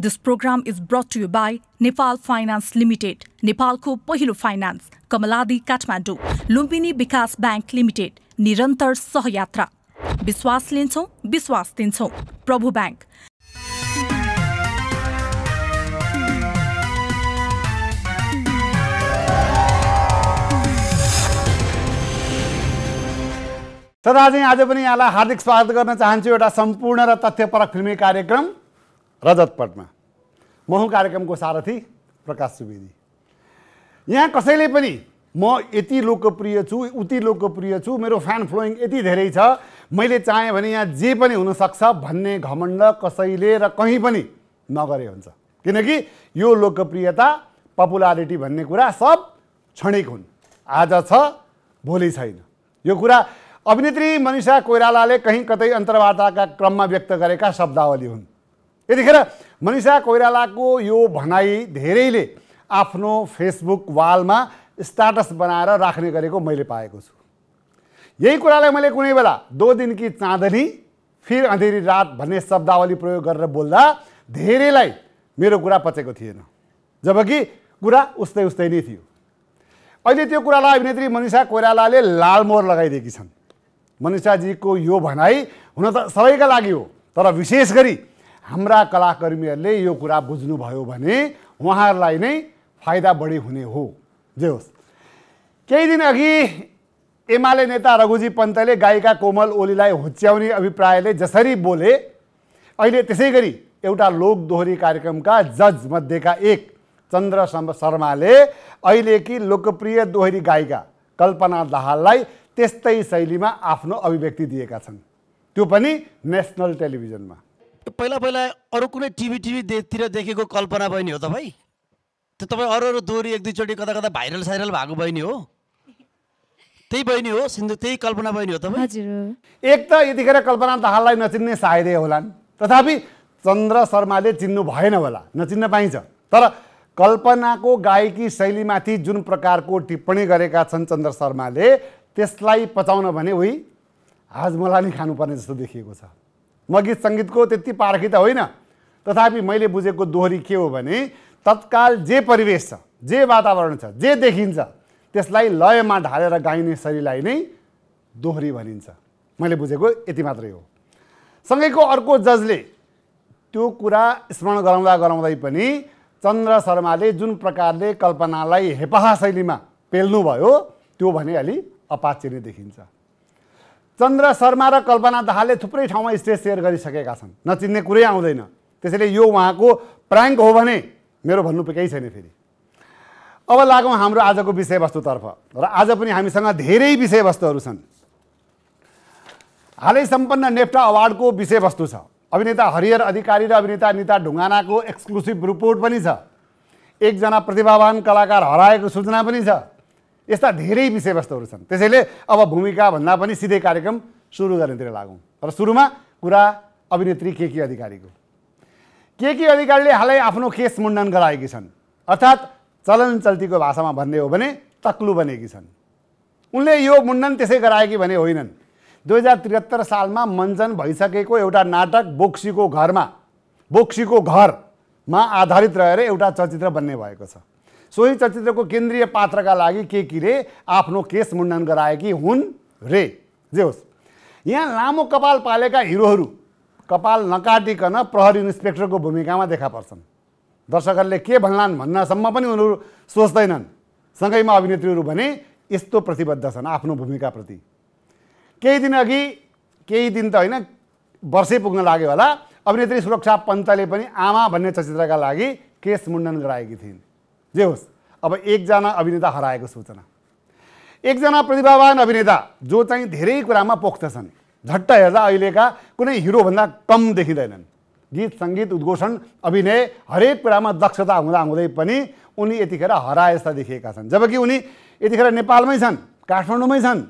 This program is brought to you by Nepal finance limited नेपालको पहिलो finance कमलादी Kathmandu Lumbini विकास bank limited निरन्तर सहयात्रा विश्वास लिन्छौँ विश्वास दिन्छौँ प्रभु ब्याङ्क चाहिँ आज पनि यहाँलाई हार्दिक स्वागत गर्न चाहन्छु एउटा सम्पूर्ण र तथ्यपरक फिल्मी कार्यक्रम रजतपटमा म हुँ कार्यक्रमको सारथी प्रकाश सुवेदी यहाँ कसैले पनि म यति लोकप्रिय छु उति लोकप्रिय छु मेरो फ्यान फ्लोइङ यति धेरै छ मैले चाहेँ भने यहाँ जे पनि हुनसक्छ भन्ने घमण्ड कसैले र कहीँ पनि नगरे हुन्छ किनकि यो लोकप्रियता पपुलारिटी भन्ने कुरा सब क्षणिक हुन् आज छ भोलि छैन यो कुरा अभिनेत्री मनिषा कोइरालाले कहीँ कतै अन्तर्वार्ताका क्रममा व्यक्त गरेका शब्दावली हुन् यतिखेर मनिषा कोइरालाको यो भनाइ धेरैले आफ्नो फेसबुक वालमा स्टाटस बनाएर राख्ने गरेको मैले पाएको छु यही कुरालाई मैले कुनै बेला दो दिन कि चाँदनी फिर अँधेरी रात भन्ने शब्दावली प्रयोग गरेर बोल्दा धेरैलाई मेरो कुरा पचेको थिएन जबकि कुरा उस्तै उस्तै नै थियो अहिले त्यो कुरालाई अभिनेत्री मनिषा कोइरालाले लालमोहर लगाइदिएकी छन् मनिषाजीको यो भनाइ हुन त सबैका लागि हो तर विशेष गरी हाम्रा कलाकर्मीहरूले यो कुरा बुझ्नुभयो भने उहाँहरूलाई नै फाइदा बढी हुने हो जे होस् केही दिन अघि एमाले नेता रघुजी पन्तले गायिका कोमल ओलीलाई हुच्याउने अभिप्रायले जसरी बोले अहिले त्यसै गरी एउटा लोक दोहोरी कार्यक्रमका जजमध्येका एक चन्द्र शर्माले अहिलेकी लोकप्रिय दोहोरी गायिका कल्पना दाहाललाई त्यस्तै शैलीमा आफ्नो अभिव्यक्ति दिएका छन् त्यो पनि नेसनल टेलिभिजनमा पहिला पहिला अरू कुनै टिभी टिभीतिर देखेको कल्पना बहिनी हो तपाईँ त्यो तपाईँ अरू अरू दोहोरी एक दुईचोटि कता कता भाइरल साइरल भएको बहिनी हो त्यही बहिनी हो सिन्धु त्यही कल्पना बहिनी हो तपाईँ एक त यतिखेर कल्पना दाहाललाई नचिन्ने सायदै होला नि तथापि चन्द्र शर्माले चिन्नु भएन होला नचिन्न पाइन्छ तर कल्पनाको गायकी शैलीमाथि जुन प्रकारको टिप्पणी गरेका छन् चन्द्र शर्माले त्यसलाई पचाउन भने उही हाजमोला नै खानुपर्ने जस्तो देखिएको छ म गीत सङ्गीतको त्यति पारखी त होइन तथापि मैले बुझेको दोहोरी के हो भने तत्काल जे परिवेश छ जे वातावरण छ जे देखिन्छ त्यसलाई लयमा ढालेर गाइने शैलीलाई नै दोहोरी भनिन्छ मैले बुझेको यति मात्रै हो सँगैको अर्को जजले त्यो कुरा स्मरण गराउँदा गराउँदै पनि चन्द्र शर्माले जुन प्रकारले कल्पनालाई हेपाहा शैलीमा पेल्नुभयो त्यो भने अलि अपाच्य नै देखिन्छ चन्द्र शर्मा र कल्पना दाहालले थुप्रै ठाउँमा स्टेज सेयर गरिसकेका छन् नचिन्ने कुरै आउँदैन त्यसैले यो उहाँको प्राङ्क हो भने मेरो भन्नु केही छैन फेरि अब लागौँ हाम्रो आजको विषयवस्तुतर्फ र आज पनि हामीसँग धेरै विषयवस्तुहरू छन् हालै सम्पन्न नेप्टा अवार्डको विषयवस्तु छ अभिनेता हरिहर अधिकारी र अभिनेता निता ढुङ्गानाको एक्सक्लुसिभ रिपोर्ट पनि छ एकजना प्रतिभावान कलाकार हराएको सूचना पनि छ यस्ता धेरै विषयवस्तुहरू छन् त्यसैले अब भूमिका भन्दा पनि सिधै कार्यक्रम सुरु गर्नेतिर लागौँ र सुरुमा कुरा अभिनेत्री केके अधिकारीको केके अधिकारीले हालै आफ्नो केस मुण्डन गराएकी छन् अर्थात् चलन चल्तीको भाषामा भन्ने हो भने तक्लु बनेकी छन् उनले यो मुण्डन त्यसै गराएकी भने होइनन् दुई हजार त्रिहत्तर सालमा मञ्चन भइसकेको एउटा नाटक बोक्सीको घरमा बोक्सीको घरमा आधारित रहेर एउटा चलचित्र बन्ने भएको छ सोही चलचित्रको केन्द्रीय पात्रका लागि के रे आफ्नो केस मुण्डन गराएकी हुन् रे जे होस् यहाँ लामो कपाल पालेका हिरोहरू कपाल नकाटिकन प्रहरी इन्सपेक्टरको भूमिकामा देखा पर्छन् दर्शकहरूले के भन्लान् भन्नसम्म पनि उनीहरू सोच्दैनन् सँगैमा अभिनेत्रीहरू भने यस्तो प्रतिबद्ध छन् आफ्नो भूमिकाप्रति केही दिन अघि केही दिन त होइन वर्षै पुग्न लाग्यो होला अभिनेत्री सुरक्षा पन्तले पनि आमा भन्ने चलचित्रका लागि केस मुण्डन गराएकी थिइन् जे होस् अब एकजना अभिनेता हराएको सूचना एकजना प्रतिभावान अभिनेता जो चाहिँ धेरै कुरामा पोख्दछन् छन् झट्ट हेर्दा अहिलेका कुनै हिरोभन्दा कम देखिँदैनन् गीत सङ्गीत उद्घोषण अभिनय हरेक कुरामा दक्षता हुँदा हुँदै पनि उनी यतिखेर हराए जस्ता देखिएका छन् जबकि उनी यतिखेर नेपालमै छन् काठमाडौँमै छन्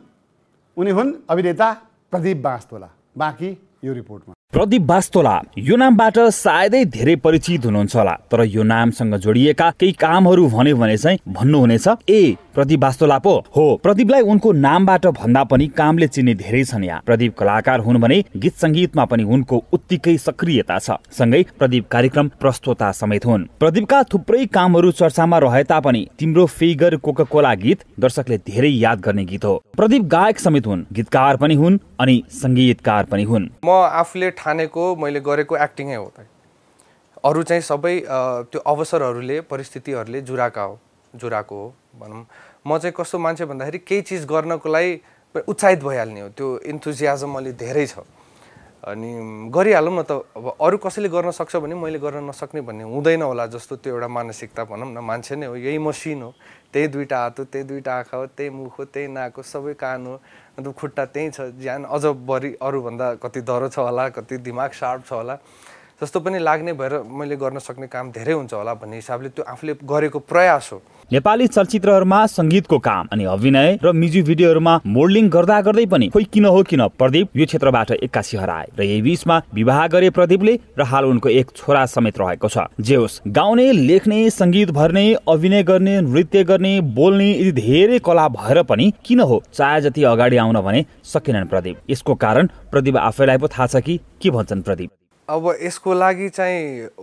उनी हुन् अभिनेता प्रदीप बाँसतोला बाँकी यो रिपोर्टमा प्रदीप बास्तोला यो नामबाट सायदै धेरै परिचित हुनुहुन्छ होला तर यो नामसँग जोडिएका केही कामहरू भन्यो भने चाहिँ भन्नुहुनेछ ए प्रदीप बास्तोला पो हो प्रदीपलाई उनको नामबाट भन्दा पनि कामले चिन्ने धेरै छन् यहाँ प्रदीप कलाकार हुन् भने गीत सङ्गीतमा पनि उनको उत्तिकै सक्रियता छ सँगै प्रदीप कार्यक्रम प्रस्तोता समेत हुन् प्रदीपका थुप्रै कामहरू चर्चामा रहे तापनि तिम्रो फिगर कोका कोला गीत दर्शकले धेरै याद गर्ने गीत हो प्रदीप गायक समेत हुन् गीतकार पनि हुन् अनि सङ्गीतकार पनि हुन् म आफूले ठानेको मैले गरेको एक्टिङै हो त अरू चाहिँ सबै त्यो अवसरहरूले परिस्थितिहरूले जुराका हो जुराको हो भनौँ म चाहिँ कस्तो मान्छे भन्दाखेरि केही चिज गर्नको लागि उत्साहित भइहाल्ने हो त्यो इन्थुजियाजम अलि धेरै छ अनि गरिहालौँ न त अब अरू कसैले गर्न सक्छ भने मैले गर्न नसक्ने भन्ने हुँदैन होला जस्तो त्यो एउटा मानसिकता भनौँ न मान्छे नै हो यही मसिन हो त्यही दुइटा हात हो त्यही दुइटा आँखा हो त्यही मुख हो त्यही नाक हो सबै कान हो अन्त खुट्टा त्यहीँ छ ज्यान अझ बढी अरूभन्दा कति धरो छ होला कति दिमाग सार्प छ होला जस्तो पनि लाग्ने भएर मैले गर्न सक्ने काम धेरै हुन्छ होला भन्ने हिसाबले त्यो आफूले गरेको प्रयास हो नेपाली चलचित्रहरूमा सङ्गीतको काम अनि अभिनय र म्युजिक भिडियोहरूमा मोडलिङ गर्दा गर्दै पनि खोइ किन हो किन प्रदीप यो क्षेत्रबाट एक्कासी हराए र यही बिचमा विवाह गरे प्रदीपले र हाल उनको एक छोरा समेत रहेको छ जे होस् गाउने लेख्ने सङ्गीत भर्ने अभिनय गर्ने नृत्य गर्ने बोल्ने यदि धेरै कला भएर पनि किन हो चाहे जति अगाडि आउन भने सकेनन् प्रदीप यसको कारण प्रदीप आफैलाई पो थाहा छ कि के भन्छन् प्रदीप अब यसको लागि चाहिँ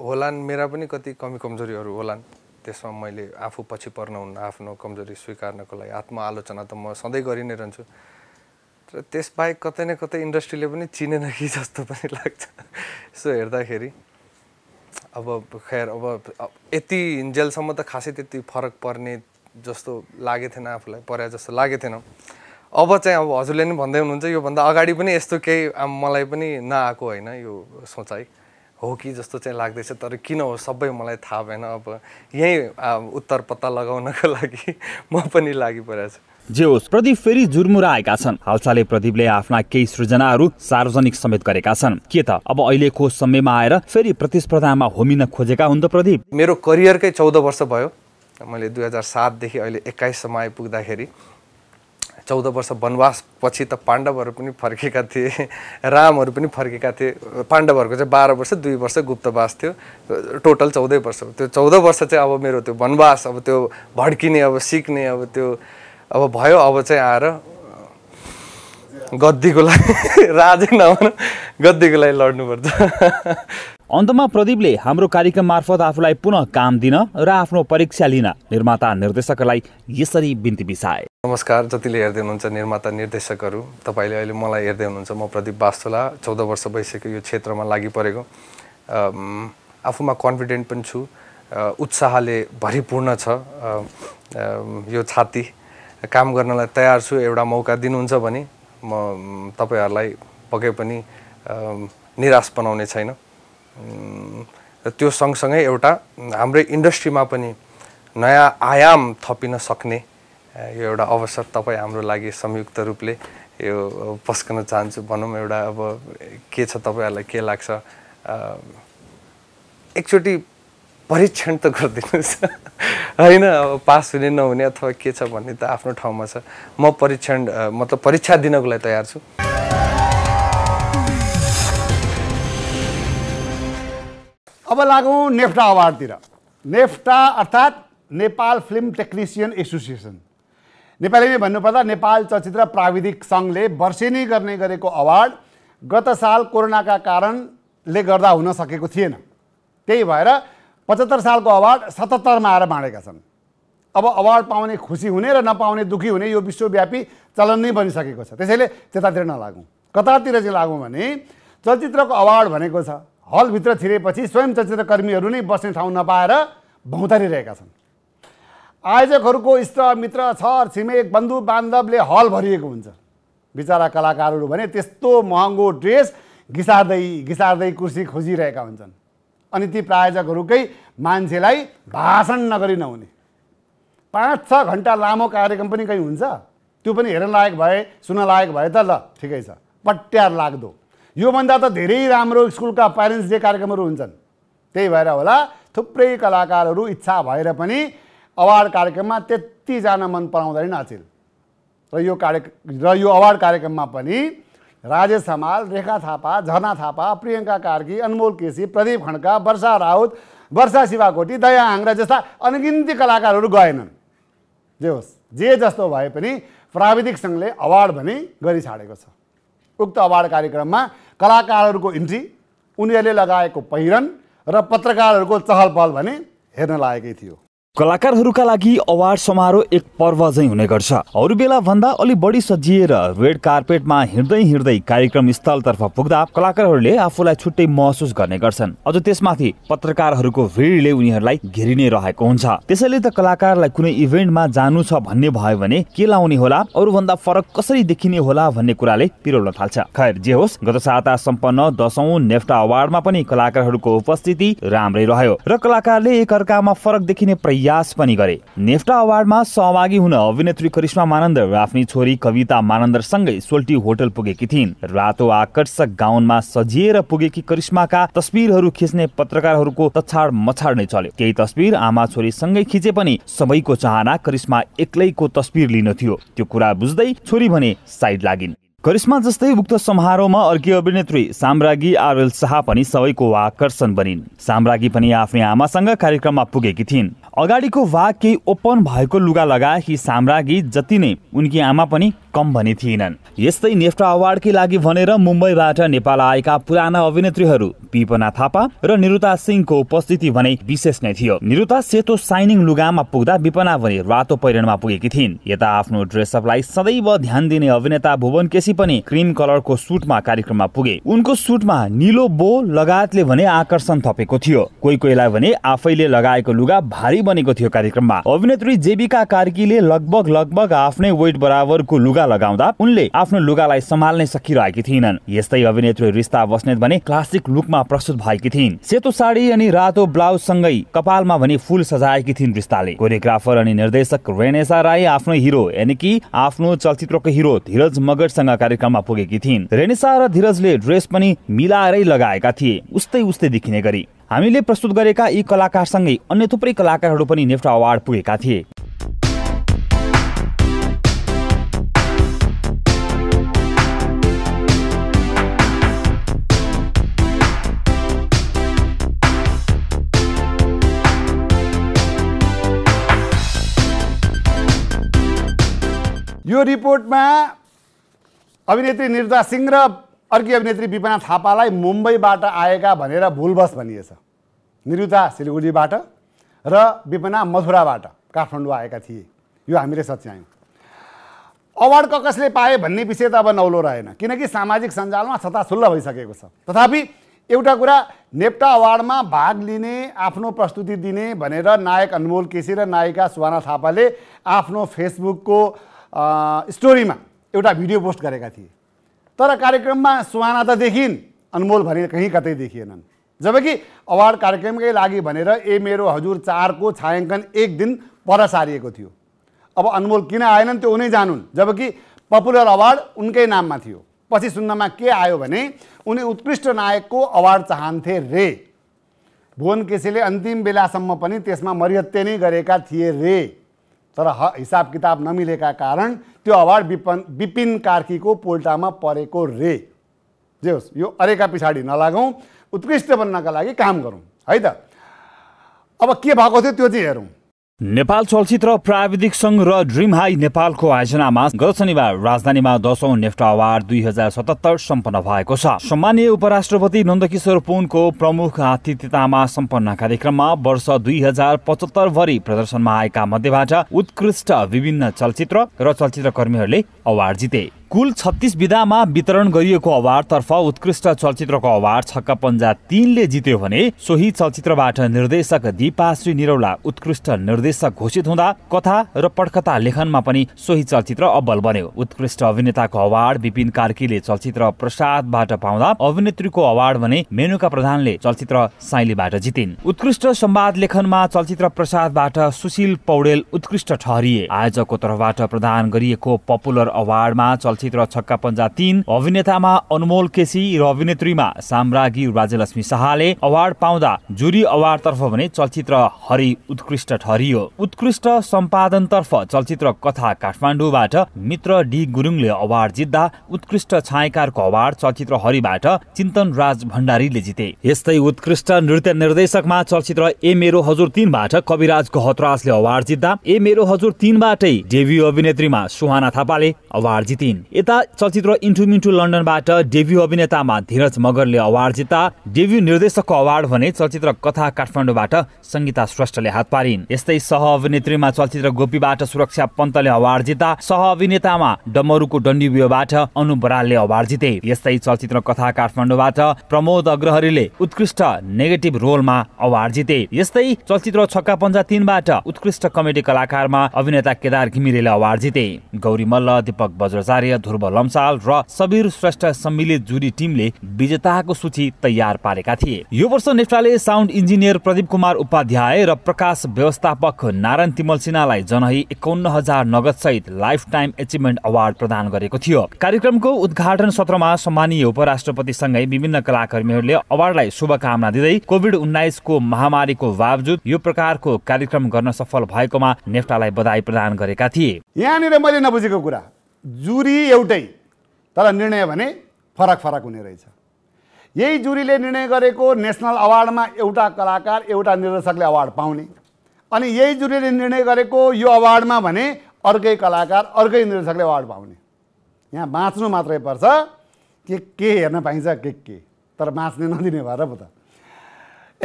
होलान् मेरा पनि कति कमी कमजोरीहरू होलान् त्यसमा मैले आफू पछि पर्न हुन्न आफ्नो कमजोरी स्वीकार्नको लागि आत्मआलोचना त म सधैँ गरि नै रहन्छु र त्यसबाहेक कतै न कतै इन्डस्ट्रीले पनि चिनेन कि जस्तो पनि लाग्छ यसो हेर्दाखेरि अब खैर अब यति हिन्जेलसम्म त खासै त्यति फरक पर्ने जस्तो लागेको थिएन आफूलाई परे जस्तो लागेको थिएन अब चाहिँ अब हजुरले नि भन्दै हुनुहुन्छ योभन्दा अगाडि पनि यस्तो केही मलाई पनि नआएको होइन यो सोचाइ हो कि जस्तो चाहिँ लाग्दैछ तर किन हो सबै मलाई थाहा भएन अब यही उत्तर पत्ता लगाउनको लागि म पनि लागिपरेको छु जे होस् प्रदीप फेरि आएका छन् हालसालै प्रदीपले आफ्ना केही सृजनाहरू सार्वजनिक समेत गरेका छन् के त अब अहिलेको समयमा आएर फेरि प्रतिस्पर्धामा होमिन खोजेका हुन् त प्रदीप मेरो करियरकै चौध वर्ष भयो मैले दुई हजार सातदेखि अहिले एक्काइससम्म आइपुग्दाखेरि चौध वर्ष वनवासपछि त पाण्डवहरू पनि फर्केका थिए रामहरू पनि फर्केका थिए पाण्डवहरूको चाहिँ बाह्र वर्ष दुई वर्ष गुप्तवास थियो टोटल चौधै वर्ष त्यो चौध वर्ष चाहिँ अब मेरो त्यो वनवास अब त्यो भड्किने अब सिक्ने अब त्यो अब भयो अब चाहिँ आएर गद्दीको लागि राजै नभन गद्दीको लागि लड्नुपर्छ अन्तमा प्रदीपले हाम्रो कार्यक्रम मार्फत आफूलाई पुनः काम दिन र आफ्नो परीक्षा लिन निर्माता निर्देशकलाई यसरी बिन्ती बिसाए नमस्कार जतिले हेर्दै हुनुहुन्छ निर्माता निर्देशकहरू तपाईँले अहिले मलाई हेर्दै हुनुहुन्छ म प्रदीप बास्तोला चौध वर्ष भइसक्यो यो क्षेत्रमा लागि परेको आफूमा कन्फिडेन्ट पनि छु उत्साहले भरिपूर्ण छ यो छाती काम गर्नलाई तयार छु एउटा मौका दिनुहुन्छ भने म तपाईँहरूलाई पक्कै पनि निराश बनाउने छैन त्यो सँगसँगै एउटा हाम्रै इन्डस्ट्रीमा पनि नयाँ आयाम थपिन सक्ने यो एउटा अवसर तपाईँ हाम्रो लागि संयुक्त रूपले यो पस्कन चाहन्छु भनौँ एउटा अब के छ तपाईँहरूलाई के लाग्छ एकचोटि परीक्षण त गरिदिनुहोस् होइन अब पास हुने नहुने अथवा के छ भन्ने त आफ्नो ठाउँमा छ म परीक्षण मतलब परीक्षा दिनको लागि तयार छु अब लागौँ नेफ्टा अवार्डतिर नेफ्टा अर्थात् नेपाल फिल्म टेक्निसियन एसोसिएसन नेपालीमै भन्नुपर्दा नेपाल चलचित्र प्राविधिक सङ्घले वर्षेनी गर्ने गरेको अवार्ड गत साल कोरोनाका कारणले गर्दा हुन सकेको थिएन त्यही भएर पचहत्तर सालको अवार्ड सतहत्तरमा आएर बाँडेका छन् अब अवार्ड पाउने खुसी हुने र नपाउने दुखी हुने यो विश्वव्यापी चलन नै बनिसकेको छ त्यसैले त्यतातिर नलागौँ कतातिर चाहिँ लागौँ भने चलचित्रको अवार्ड भनेको छ हलभित्र छिरेपछि स्वयं चलचित्रकर्मीहरू नै बस्ने ठाउँ नपाएर भौँतारिरहेका छन् आयोजकहरूको इष्ट मित्र छर छिमेक बन्धु बान्धवले हल भरिएको हुन्छ बिचरा कलाकारहरू भने त्यस्तो महँगो ड्रेस घिसार्दै घिसार्दै कुर्सी खोजिरहेका हुन्छन् अनि ती प्रायोजकहरूकै मान्छेलाई भाषण नगरी नहुने पाँच छ घन्टा लामो कार्यक्रम पनि कहीँ हुन्छ त्यो पनि हेर्न लायक भए सुन्न लायक भए त ल ठिकै छ पट्यार लाग्दो योभन्दा त धेरै राम्रो स्कुलका प्यारेन्ट्स डे कार्यक्रमहरू हुन्छन् त्यही भएर होला थुप्रै कलाकारहरू इच्छा भएर पनि अवार्ड कार्यक्रममा त्यति जान मन पराउँदैन अचेल र यो कार्य र यो अवार्ड कार्यक्रममा पनि राजेश हमाल रेखा थापा झरना थापा प्रियङ्का कार्की अनमोल केसी प्रदीप खड्का वर्षा राउत वर्षा शिवाकोटी दया हाङ्रा जस्ता अनगिन्ती कलाकारहरू गएनन् जे होस् जे जस्तो भए पनि प्राविधिक सङ्घले अवार्ड भने गरिछाडेको छ उक्त अवार्ड कार्यक्रममा कलाकारहरूको इन्ट्री उनीहरूले लगाएको पहिरन र पत्रकारहरूको चहल पहल भने हेर्न लागेकै थियो कलाकारहरूका लागि अवार्ड समारोह एक पर्व झैँ हुने गर्छ अरू बेला भन्दा अलि बढी सजिएर रेड कार्पेटमा हिँड्दै हिँड्दै कार्यक्रम स्थलतर्फ पुग्दा कलाकारहरूले आफूलाई छुट्टै महसुस गर्ने गर्छन् अझ त्यसमाथि पत्रकारहरूको भिडले उनीहरूलाई घेरिने रहेको हुन्छ त्यसैले त कलाकारलाई कुनै इभेन्टमा जानु छ भन्ने भयो भने के लाउने होला अरूभन्दा फरक कसरी देखिने होला भन्ने कुराले पिरोल्न थाल्छ खैर जे होस् गत साता सम्पन्न दशौं नेफ्टा अवार्डमा पनि कलाकारहरूको उपस्थिति राम्रै रह्यो र कलाकारले एकअर्कामा फरक देखिने प्रयोग प्रयास पनि गरे नेफ्टा अवार्डमा सहभागी हुन अभिनेत्री करिश्मा मानन्द र आफ्नी छोरी कविता मानन्दरसँगै सोल्टी होटल पुगेकी थिइन् रातो आकर्षक गाउनमा सजिएर पुगेकी करिश्माका तस्बिरहरू खिच्ने पत्रकारहरूको तछाड मछाड नै चल्यो केही तस्बिर आमा छोरीसँगै खिचे पनि सबैको चाहना करिश्मा एक्लैको तस्बिर लिन थियो त्यो कुरा बुझ्दै छोरी भने साइड लागिन् करिश्मा जस्तै उक्त समारोहमा अर्की अभिनेत्री साम्रागी आरएल शाह पनि सबैको आकर्षण बनिन् साम्रागी पनि आफ्नै आमासँग कार्यक्रममा पुगेकी थिइन् अगाडिको भाग केही ओपन भएको लुगा लगाएकी साम्राज्ञी जति नै उनकी आमा पनि कम भनी थिएनन् यस्तै नेफ्टा अवार्डकै लागि भनेर मुम्बईबाट नेपाल आएका पुराना अभिनेत्रीहरू पिपना थापा र निरुता सिंहको उपस्थिति भने विशेष नै थियो निरुता सेतो साइनिङ लुगामा पुग्दा विपना भने रातो पहिरनमा पुगेकी थिइन् यता आफ्नो ड्रेसअपलाई सदैव ध्यान दिने अभिनेता भुवन केसी पनि क्रिम कलरको सुटमा कार्यक्रममा पुगे उनको सुटमा निलो बो लगायतले भने आकर्षण थपेको थियो कोही कोहीलाई भने आफैले लगाएको लुगा भारी बनेको थियो कार्यक्रममा अभिनेत्री जेबिका कार्कीले लगभग लगभग आफ्नै वेट बराबरको लुगा लुगा लगाउँदा उनले आफ्नो लुगालाई सम्हाल्नै सकिरहेकी थिइनन् यस्तै अभिनेत्री रिस्ता बस्नेत भने क्लासिक लुकमा प्रस्तुत भएकी थिइन् सेतो साडी अनि रातो ब्लाउज सँगै कपालमा भने फुल सजाएकी थिइन् रिस्ताले कोरियोग्राफर अनि निर्देशक रेनेसा राई आफ्नो हिरो यानि कि आफ्नो चलचित्रको हिरो धीरज मगरसँग कार्यक्रममा पुगेकी थिइन् रेनेसा र धीरजले ड्रेस पनि मिलाएरै लगाएका थिए उस्तै उस्तै देखिने गरी हामीले प्रस्तुत गरेका यी कलाकारसँगै अन्य थुप्रै कलाकारहरू पनि नेफ्टा अवार्ड पुगेका थिए यो रिपोर्टमा अभिनेत्री निर्दा सिंह र अर्की अभिनेत्री विपना थापालाई मुम्बईबाट आएका भनेर भुलवश भनिएछ निरुता सिलगढीबाट र विपना मथुराबाट काठमाडौँ आएका थिए यो हामीले सच्यायौँ अवार्ड क कसले पाए भन्ने विषय त अब नौलो रहेन किनकि सामाजिक सञ्जालमा छताछुल्ल भइसकेको छ तथापि एउटा कुरा नेप्टा अवार्डमा भाग लिने आफ्नो प्रस्तुति दिने भनेर नायक अनमोल केसी र नायिका सुहाना थापाले आफ्नो फेसबुकको स्टोरीमा एउटा भिडियो पोस्ट गरेका थिए तर कार्यक्रममा सुहाना त देखिन् अनमोल भने कहीँ कतै देखिएनन् जबकि अवार्ड कार्यक्रमकै लागि भनेर ए मेरो हजुर चारको छायाङ्कन एक दिन पर सारिएको थियो अब अनमोल किन आएनन् त्यो उनी जानुन् जबकि पपुलर अवार्ड उनकै नाममा थियो पछि सुन्नमा के आयो भने उनी उत्कृष्ट नायकको अवार्ड चाहन्थे रे भुवन केसीले अन्तिम बेलासम्म पनि त्यसमा मरिहत्ते नै गरेका थिए रे तर ह हिसाब किताब नमिलेका कारण त्यो अवार्ड विपन विपिन कार्कीको पोल्टामा परेको रे जे होस् यो अरेका पछाडि नलागौँ उत्कृष्ट बन्नका लागि काम गरौँ है त अब के भएको थियो त्यो चाहिँ हेरौँ नेपाल चलचित्र प्राविधिक सङ्घ र ड्रिम हाई नेपालको आयोजनामा गत शनिबार राजधानीमा दशौं नेफ्टा अवार्ड दुई हजार सतहत्तर सम्पन्न भएको छ सम्मानीय उपराष्ट्रपति नन्दकिशोर पुनको प्रमुख आतिथ्यतामा सम्पन्न कार्यक्रममा वर्ष दुई हजार पचहत्तर प्रदर्शनमा आएका मध्येबाट उत्कृष्ट विभिन्न चलचित्र र चलचित्रकर्मीहरूले अवार्ड जिते कुल छत्तिस विधामा वितरण गरिएको अवार्डतर्फ उत्कृष्ट चलचित्रको अवार्ड छक्का पन्जा तिनले जित्यो भने सोही चलचित्रबाट निर्देशक दिपा श्री निरौला उत्कृष्ट निर्देशक घोषित हुँदा कथा र पटकथा लेखनमा पनि सोही चलचित्र अब्बल बन्यो उत्कृष्ट अभिनेताको अवार्ड विपिन कार्कीले चलचित्र प्रसादबाट पाउँदा अभिनेत्रीको अवार्ड भने मेनुका प्रधानले चलचित्र साइलीबाट जितिन् उत्कृष्ट सम्वाद लेखनमा चलचित्र प्रसादबाट सुशील पौडेल उत्कृष्ट ठहरिए आयोजकको तर्फबाट प्रदान गरिएको पपुलर अवार्डमा चलचित्र छक्का पन्जा तीन अभिनेतामा अनमोल केसी र अभिनेत्रीमा साम्रागी राज्यलक्ष्मी शाहले अवार्ड पाउँदा जुरी तर्फ भने चलचित्र हरि उत्कृष्ट ठहरियो उत्कृष्ट सम्पादनतर्फ चलचित्र कथा काठमाडौँबाट मित्र डी गुरुङले अवार्ड जित्दा उत्कृष्ट छायाकारको अवार्ड चलचित्र हरिबाट चिन्तन राज भण्डारीले जिते यस्तै उत्कृष्ट नृत्य निर्देशकमा चलचित्र ए मेरो हजुर तिनबाट कविराज गहतराजले अवार्ड जित्दा ए मेरो हजुर तिनबाटै डेब्यू अभिनेत्रीमा सुहाना थापाले अवार्ड जितिन् यता चलचित्र इन्टु मिन्टु लन्डनबाट डेब्यु अभिनेतामा धीरज मगरले अवार्ड जित्दा डेब्यु निर्देशकको अवार्ड भने चलचित्र कथा काठमाडौँबाट सङ्गीता श्रेष्ठले हात पारिन् यस्तै सह अभिनेत्रीमा चलचित्र गोपीबाट सुरक्षा पन्तले अवार्ड जित्दा सह अभिनेतामा डमरुको डन्डीबियोबाट अनु बरालले अवार्ड जिते यस्तै चलचित्र कथा काठमाडौँबाट प्रमोद अग्रहरीले उत्कृष्ट नेगेटिभ रोलमा अवार्ड जिते यस्तै चलचित्र छक्का पन्जा तिनबाट उत्कृष्ट कमेडी कलाकारमा अभिनेता केदार घिमिरेले अवार्ड जिते गौरी मल्ल दीपक बज्राचार्य ध्रुव लम्साल र सबिर श्रेष्ठ सम्मिलित जुरी टिमले विजेताको सूची तयार पारेका थिए यो वर्ष नेफ्टाले साउन्ड इन्जिनियर प्रदीप कुमार उपाध्याय र प्रकाश व्यवस्थापक नारायण तिमल सिन्हालाई जनही एकाउन्न हजार नगद सहित लाइफ टाइम एचिभमेन्ट अवार्ड प्रदान गरेको थियो कार्यक्रमको उद्घाटन सत्रमा सम्मानीय सँगै विभिन्न कलाकर्मीहरूले अवार्डलाई शुभकामना दिँदै कोभिड उन्नाइसको महामारीको बावजुद यो प्रकारको कार्यक्रम गर्न सफल भएकोमा नेफ्टालाई बधाई प्रदान गरेका थिए यहाँनिर मैले नबुझेको कुरा जुरी एउटै तर निर्णय भने फरक फरक हुने रहेछ यही जुरीले निर्णय गरेको नेसनल अवार्डमा एउटा कलाकार एउटा निर्देशकले अवार्ड पाउने अनि यही जुरीले निर्णय गरेको यो अवार्डमा भने अर्कै कलाकार अर्कै निर्देशकले अवार्ड पाउने यहाँ बाँच्नु मात्रै पर्छ के के हेर्न पाइन्छ के के तर बाँच्ने नदिने भएर पो त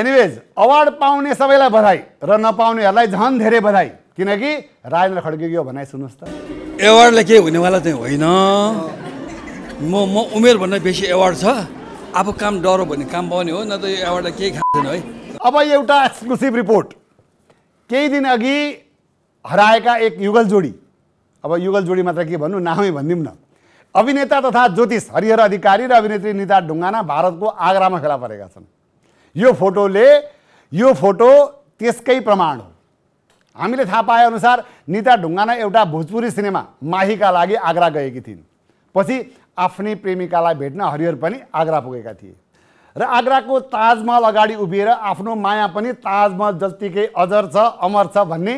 एनिवेज अवार्ड पाउने सबैलाई बधाई र नपाउनेहरूलाई झन् धेरै बधाई किनकि राजेन्द्र खड्के यो भनाइ सुन्नुहोस् त एवार्डलाई केही हुनेवाला चाहिँ होइन म म उमेरभन्दा बेसी एवार्ड छ अब काम डरो भने काम पाउने हो न त यो एवार्डलाई केही खाँदैन है अब एउटा एक्सक्लुसिभ रिपोर्ट केही दिन अघि हराएका एक युगल जोडी अब युगल जोडी मात्र के भन्नु नामै भनिदिउँ न अभिनेता तथा ज्योतिष हरिहर अधिकारी र अभिनेत्री निता ढुङ्गाना भारतको आगरामा फेला परेका छन् यो फोटोले यो फोटो त्यसकै प्रमाण हो हामीले थाहा पाएअनुसार निता ढुङ्गाना एउटा भोजपुरी सिनेमा माहीका लागि आग्रा गएकी थिइन् पछि आफ्नै प्रेमिकालाई भेट्न हरिहर पनि आग्रा पुगेका थिए र आग्राको ताजमहल अगाडि उभिएर आफ्नो माया पनि ताजमहल जत्तिकै अजर छ अमर छ भन्ने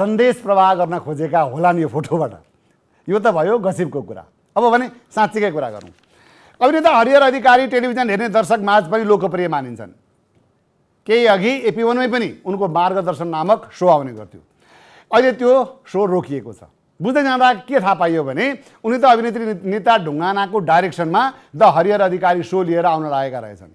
सन्देश प्रवाह गर्न खोजेका होला नि यो फोटोबाट यो त भयो गसिबको कुरा अब भने साँच्चीकै कुरा गरौँ अभिनेता हरिहर अधिकारी टेलिभिजन हेर्ने दर्शक माझ पनि लोकप्रिय मानिन्छन् केही अघि एपी वानमै पनि उनको मार्गदर्शन नामक सो आउने गर्थ्यो अहिले त्यो सो रोकिएको छ बुझ्दै जाँदा के थाहा पाइयो भने उनी त अभिनेत्री नेता ढुङ्गानाको डाइरेक्सनमा द हरिहर अधिकारी सो लिएर आउन लागेका रहेछन्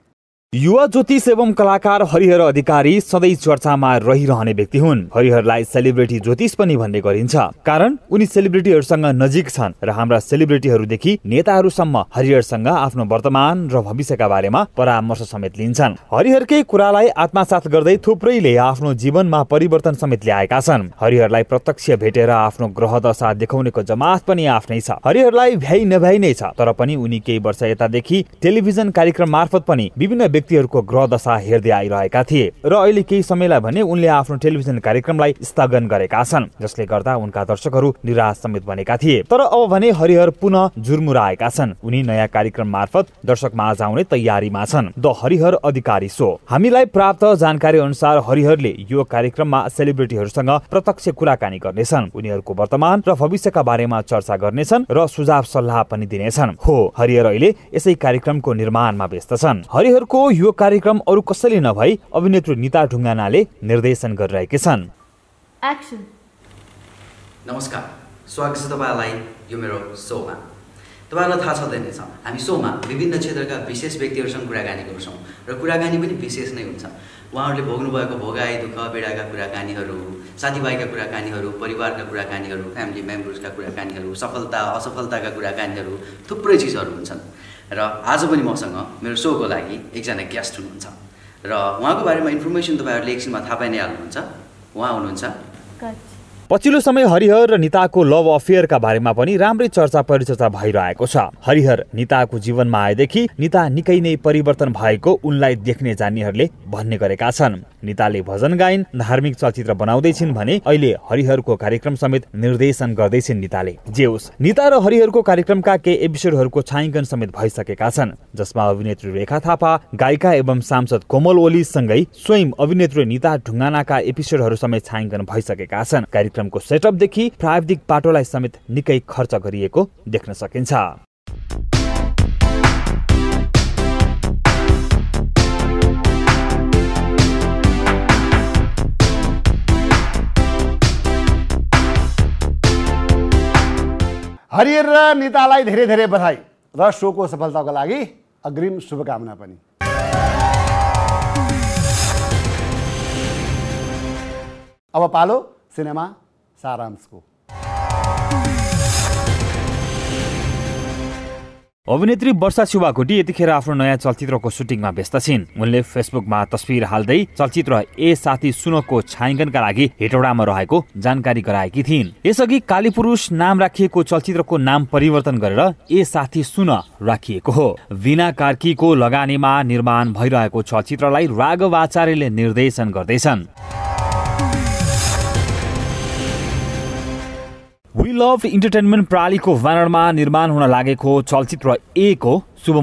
युवा ज्योतिष एवं कलाकार हरिहर अधिकारी सधैँ चर्चामा रहिरहने व्यक्ति हुन् हरिहरलाई सेलिब्रिटी ज्योतिष पनि भन्ने गरिन्छ कारण उनी सेलिब्रेटीहरूसँग नजिक छन् र हाम्रा सेलिब्रिटीहरूदेखि नेताहरूसम्म हरिहरसँग आफ्नो वर्तमान र भविष्यका बारेमा परामर्श समेत लिन्छन् हरिहरकै कुरालाई आत्मासाथ गर्दै थुप्रैले आफ्नो जीवनमा परिवर्तन समेत ल्याएका छन् हरिहरलाई प्रत्यक्ष भेटेर आफ्नो ग्रह दशा देखाउनेको जमात पनि आफ्नै छ हरिहरलाई भ्याइ नभ्याइ नै छ तर पनि उनी केही वर्ष यतादेखि टेलिभिजन कार्यक्रम मार्फत पनि विभिन्न व्यक्तिहरूको ग्रह दशा हेर्दै आइरहेका थिए र अहिले केही समयलाई भने उनले आफ्नो टेलिभिजन कार्यक्रमलाई स्थगन गरेका छन् जसले गर्दा उनका दर्शकहरू निराश समेत बनेका थिए तर अब भने हरिहर पुनः जुर्मुराएका छन् उनी नयाँ कार्यक्रम मार्फत दर्शक माझ आउने तयारीमा छन् द हरिहर अधिकारी सो हामीलाई प्राप्त जानकारी अनुसार हरिहरले यो कार्यक्रममा सेलिब्रेटीहरूसँग प्रत्यक्ष कुराकानी गर्नेछन् उनीहरूको वर्तमान र भविष्यका बारेमा चर्चा गर्नेछन् र सुझाव सल्लाह पनि दिनेछन् हो हरिहर अहिले यसै कार्यक्रमको निर्माणमा व्यस्त छन् हरिहरको यो कार्यक्रम अरू कसैले नभई अभिनेत्री निता ढुङ्गानाले निर्देशन गरिरहेकी छन् नमस्कार स्वागत छ तपाईँलाई यो मेरो सोमा तपाईँलाई थाहा छ हामी सोमा विभिन्न क्षेत्रका विशेष व्यक्तिहरूसँग कुराकानी गर्छौँ र कुराकानी पनि विशेष नै हुन्छ उहाँहरूले भोग्नुभएको भोगाई दुःख बेडाका कुराकानीहरू साथीभाइका कुराकानीहरू परिवारका कुराकानीहरू फ्यामिली मेम्बर्सका कुराकानीहरू सफलता असफलताका कुराकानीहरू थुप्रै चिजहरू हुन्छन् र आज पनि मसँग मेरो सोको लागि एकजना गेस्ट हुनुहुन्छ र उहाँको बारेमा इन्फर्मेसन तपाईँहरूले एकछिनमा थाहा पाइ नै हाल्नुहुन्छ उहाँ हुनुहुन्छ पछिल्लो समय हरिहर र निताको लभ अफेयरका बारेमा पनि राम्रै चर्चा परिचर्चा भइरहेको छ हरिहर निताको जीवनमा आएदेखि निता निकै नै परिवर्तन भएको उनलाई देख्ने जान्नेहरूले भन्ने गरेका छन् निताले भजन गायन धार्मिक चलचित्र बनाउँदैछिन् भने अहिले हरिहरको कार्यक्रम समेत निर्देशन गर्दैछिन् निताले जे होस् निता र हरिहरको कार्यक्रमका केही एपिसोडहरूको छायाङ्कन समेत भइसकेका छन् जसमा अभिनेत्री रेखा थापा गायिका एवं सांसद कोमल ओली सँगै स्वयं अभिनेत्री निता ढुङ्गानाका एपिसोडहरू समेत छायाङ्कन भइसकेका छन् कार्यक्रमको सेटअपदेखि प्राविधिक पाटोलाई समेत निकै खर्च गरिएको देख्न सकिन्छ हरिहर र नेतालाई धेरै धेरै बधाई र सोको सफलताको लागि अग्रिम शुभकामना पनि अब पालो सिनेमा सारांशको अभिनेत्री वर्षा शिवाकोटी यतिखेर आफ्नो नयाँ चलचित्रको सुटिङमा व्यस्त छिन् उनले फेसबुकमा तस्विर हाल्दै चलचित्र ए साथी सुनको छायाङ्कनका लागि हेटौडामा रहेको जानकारी गराएकी थिइन् यसअघि कालीपुरुष नाम राखिएको चलचित्रको नाम परिवर्तन गरेर ए साथी सुन राखिएको हो विना कार्कीको लगानीमा निर्माण भइरहेको चलचित्रलाई राघव आचार्यले निर्देशन गर्दैछन् लभ इन्टरटेनमेन्ट प्रणालीको बानरमा निर्माण हुन लागेको चलचित्र एको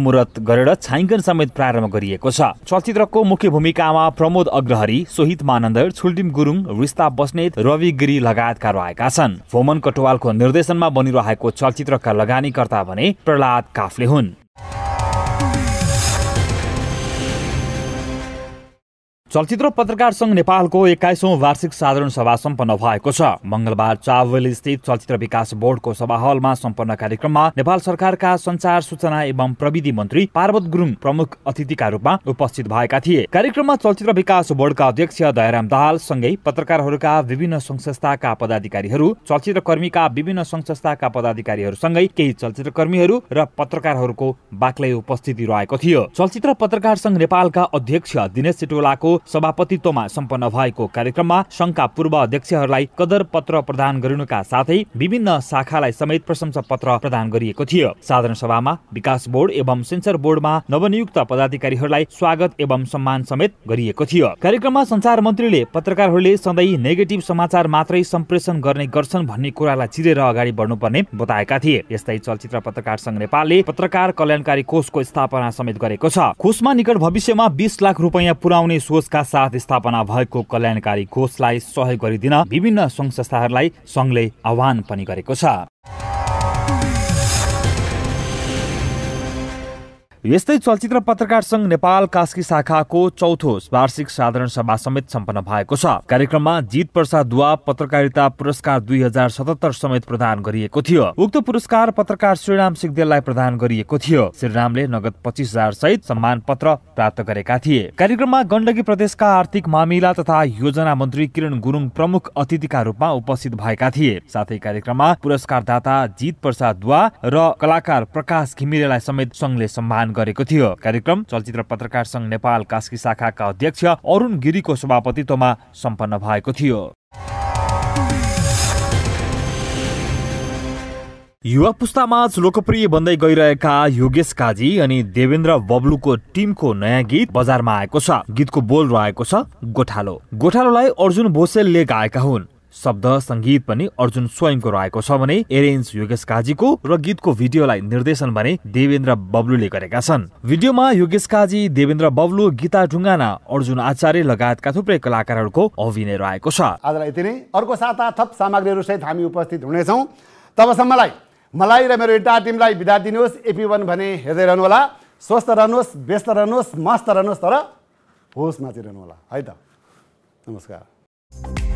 मुहुर्त गरेर छायाङ्कन समेत प्रारम्भ गरिएको छ चलचित्रको मुख्य भूमिकामा प्रमोद अग्रहरी सोहित मानन्दर छुल्डिम गुरुङ रिस्ता बस्नेत रवि गिरी लगायतका रहेका छन् भोमन कटवालको निर्देशनमा बनिरहेको चलचित्रका लगानीकर्ता भने प्रहलाद काफले हुन् चलचित्र पत्रकार संघ नेपालको एक्काइसौँ वार्षिक साधारण सभा सम्पन्न भएको छ मङ्गलबार चावेल स्थित चलचित्र विकास बोर्डको सभा हलमा सम्पन्न कार्यक्रममा नेपाल सरकारका संचार सूचना एवं प्रविधि मन्त्री पार्वत गुरुङ प्रमुख अतिथिका रूपमा उपस्थित भएका थिए कार्यक्रममा चलचित्र विकास बोर्डका अध्यक्ष दयाराम दाहाल सँगै पत्रकारहरूका विभिन्न संघ संस्थाका पदाधिकारीहरू चलचित्र कर्मीका विभिन्न संघ संस्थाका पदाधिकारीहरूसँगै केही चलचित्र र पत्रकारहरूको बाक्लै उपस्थिति रहेको थियो चलचित्र पत्रकार संघ नेपालका अध्यक्ष दिनेश सिटोलाको सभापतित्वमा सम्पन्न भएको कार्यक्रममा संघका पूर्व अध्यक्षहरूलाई कदर पत्र प्रदान गरिनुका साथै विभिन्न शाखालाई समेत प्रशंसा पत्र प्रदान गरिएको थियो साधारण सभामा विकास बोर्ड एवं सेन्सर बोर्डमा नवनियुक्त पदाधिकारीहरूलाई स्वागत एवं सम्मान समेत गरिएको थियो कार्यक्रममा संचार मन्त्रीले पत्रकारहरूले सधैँ नेगेटिभ समाचार मात्रै सम्प्रेषण गर्ने गर्छन् भन्ने कुरालाई चिरेर अगाडि बढ्नुपर्ने बताएका थिए यस्तै चलचित्र पत्रकार संघ नेपालले पत्रकार कल्याणकारी कोषको स्थापना समेत गरेको छ कोषमा निकट भविष्यमा बिस लाख रुपियाँ पुर्याउने सोच यसका साथ स्थापना भएको कल्याणकारी कोषलाई सहयोग गरिदिन विभिन्न सङ्घ संस्थाहरूलाई सङ्घले आह्वान पनि गरेको छ यस्तै चलचित्र पत्रकार संघ नेपाल कास्की शाखाको चौथो वार्षिक साधारण सभा समेत सम्पन्न भएको छ कार्यक्रममा जित प्रसाद दुवा पत्रकारिता पुरस्कार दुई हजार सतहत्तर समेत प्रदान गरिएको थियो उक्त पुरस्कार पत्रकार श्रीराम सिगदेललाई प्रदान गरिएको थियो श्रीरामले नगद पच्चिस हजार सहित सम्मान पत्र प्राप्त गरेका थिए कार्यक्रममा गण्डकी प्रदेशका आर्थिक मामिला तथा योजना मन्त्री किरण गुरुङ प्रमुख अतिथिका रूपमा उपस्थित भएका थिए साथै कार्यक्रममा पुरस्कारदाता जित प्रसाद दुवा र कलाकार प्रकाश घिमिरेलाई समेत संघले सम्मान गरेको थियो कार्यक्रम चलचित्र पत्रकार संघ नेपाल कास्की शाखाका अध्यक्ष अरुण गिरीको सभापतित्वमा सम्पन्न भएको थियो युवा पुस्तामाझ लोकप्रिय बन्दै गइरहेका योगेश काजी अनि देवेन्द्र बब्लुको टिमको नयाँ गीत बजारमा आएको छ गीतको बोल रहेको छ गोठालो गोठालोलाई अर्जुन भोसेलले गाएका हुन् शब्द सङ्गीत पनि अर्जुन स्वयंको रहेको छ भने एरेन्ज योगेश काजीको र गीतको भिडियोलाई निर्देशन भने देवेन्द्र बब्लुले गरेका छन् भिडियोमा योगेश काजी देवेन्द्र बब्लु गीता ढुङ्गाना अर्जुन आचार्य लगायतका थुप्रै कलाकारहरूको अभिनय रहेको छ आजलाई यति नै अर्को साता थप सहित हामी उपस्थित हुनेछौँ तबसम्मलाई मलाई र मेरो इन्टा टिमलाई बिदा दिनुहोस् एपी वान भने हेर्दै रहनुहोला स्वस्थ रहनुहोस् व्यस्त रहनुहोस् मस्त रहनुहोस् तर होस् नाचिरहनु होला है त नमस्कार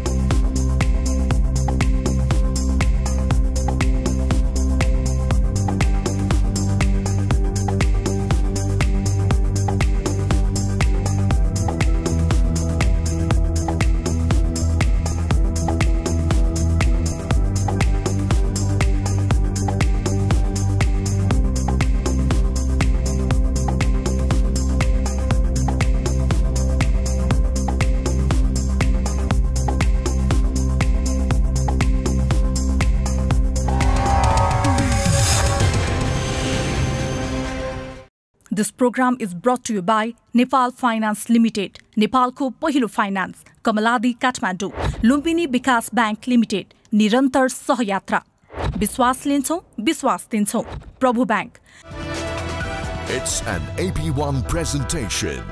program is brought to you by Nepal Finance Limited, Nepalko Pohilo Finance, Kamaladi Kathmandu, Lumbini Bikas Bank Limited, Nirantar Sahayatra, Biswas Linso, Biswas Tinso, Prabhu Bank. It's an AP1 presentation.